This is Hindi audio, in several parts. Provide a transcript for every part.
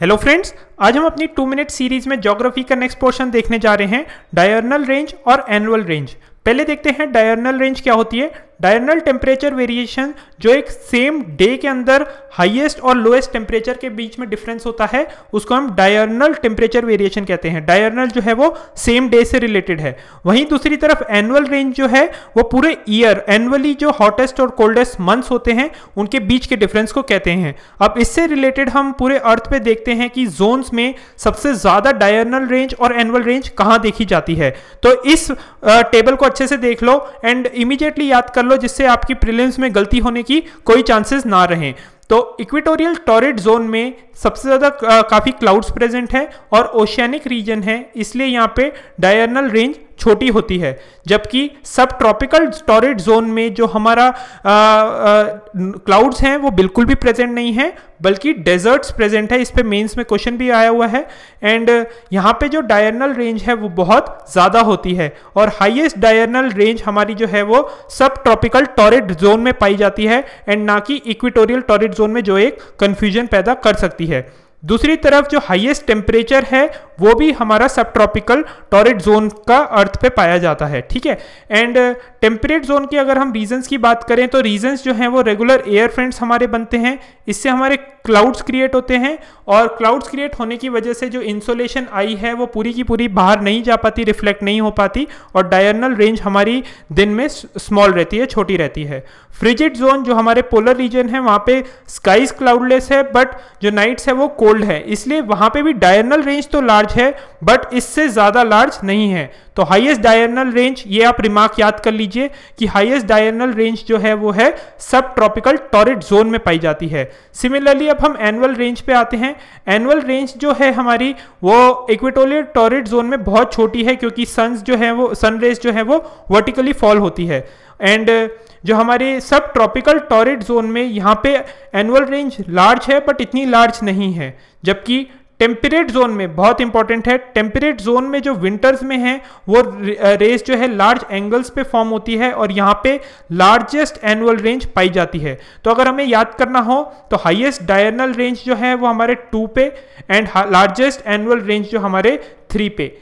हेलो फ्रेंड्स आज हम अपनी टू मिनट सीरीज में ज्योग्राफी का नेक्स्ट पोर्शन देखने जा रहे हैं डायर्नल रेंज और एनुअल रेंज पहले देखते हैं डायर्नल रेंज क्या होती है डायरनल टेम्परेचर वेरिएशन जो एक सेम डे के अंदर हाईएस्ट और लोएस्ट टेम्परेचर के बीच में डिफरेंस होता है उसको हम डायरनल टेम्परेचर वेरिएशन कहते हैं डायरनल जो है वो सेम डे से रिलेटेड है वहीं दूसरी तरफ एनुअल रेंज जो है वो पूरे ईयर एनुअली जो हॉटेस्ट और कोल्डेस्ट मंथ्स होते हैं उनके बीच के डिफरेंस को कहते हैं अब इससे रिलेटेड हम पूरे अर्थ पे देखते हैं कि जोन्स में सबसे ज़्यादा डायरनल रेंज और एनुअल रेंज कहाँ देखी जाती है तो इस टेबल को अच्छे से देख लो एंड इमीडिएटली याद कर लो जिससे आपकी प्रीलिम्स में गलती होने की कोई चांसेस ना रहें तो इक्वेटोरियल टॉरेट जोन में सबसे ज़्यादा काफ़ी क्लाउड्स प्रेजेंट हैं और ओशियनिक रीजन है इसलिए यहाँ पे डायर्नल रेंज छोटी होती है जबकि सब ट्रॉपिकल स्टोरेज जोन में जो हमारा क्लाउड्स हैं वो बिल्कुल भी प्रेजेंट नहीं है बल्कि डेजर्ट्स प्रेजेंट है इस पर मेन्स में क्वेश्चन भी आया हुआ है एंड यहाँ पे जो डायरनल रेंज है वो बहुत ज़्यादा होती है और हाईएस्ट डायरनल रेंज हमारी जो है वो सब ट्रॉपिकल टॉरेट जोन में पाई जाती है एंड ना कि इक्विटोरियल टॉरिड जोन में जो एक कन्फ्यूजन पैदा कर सकती है दूसरी तरफ जो हाईएस्ट टेम्परेचर है वो भी हमारा सब ट्रॉपिकल टॉरेट जोन का अर्थ पे पाया जाता है ठीक है एंड टेम्परेट जोन की अगर हम रीजंस की बात करें तो रीजंस जो हैं वो रेगुलर एयर फ्रेंड्स हमारे बनते हैं इससे हमारे क्लाउड्स क्रिएट होते हैं और क्लाउड्स क्रिएट होने की वजह से जो इंसोलेशन आई है वो पूरी की पूरी बाहर नहीं जा पाती रिफ्लेक्ट नहीं हो पाती और डायरनल रेंज हमारी दिन में स्मॉल रहती है छोटी रहती है फ्रिजिड जोन जो हमारे पोलर रीजन है वहाँ पे स्काईज क्लाउडलेस है बट जो नाइट्स है वो कोल्ड बोल्ड है इसलिए वहां पे भी डायरनल रेंज तो लार्ज है बट इससे ज़्यादा लार्ज नहीं है तो हाईएस्ट डायरनल रेंज ये आप रिमार्क याद कर लीजिए कि हाईएस्ट डायरनल रेंज जो है वो है सब ट्रॉपिकल टॉरेट जोन में पाई जाती है सिमिलरली अब हम एनुअल रेंज पे आते हैं एनुअल रेंज जो है हमारी वो इक्वेटोरियल टॉरेट जोन में बहुत छोटी है क्योंकि सन जो है वो सन रेज जो है वो वर्टिकली फॉल होती है एंड जो हमारे सब ट्रॉपिकल टॉरेट जोन में यहाँ पे एनुअल रेंज लार्ज है बट इतनी लार्ज नहीं है जबकि टेम्परेट जोन में बहुत इंपॉर्टेंट है टेम्परेट जोन में जो विंटर्स में है वो रेस जो है लार्ज एंगल्स पे फॉर्म होती है और यहाँ पे लार्जेस्ट एनुअल रेंज पाई जाती है तो अगर हमें याद करना हो तो हाईएस्ट डायरनल रेंज जो है वो हमारे टू पे एंड लार्जेस्ट एनुअल रेंज जो हमारे थ्री पे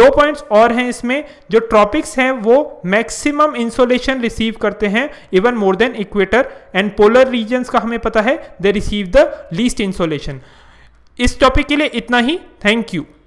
दो पॉइंट्स और हैं इसमें जो ट्रॉपिक्स हैं वो मैक्सिमम इंसोलेशन रिसीव करते हैं even more than equator and polar regions का हमें पता है they receive the least insolation इस टॉपिक के लिए इतना ही थैंक यू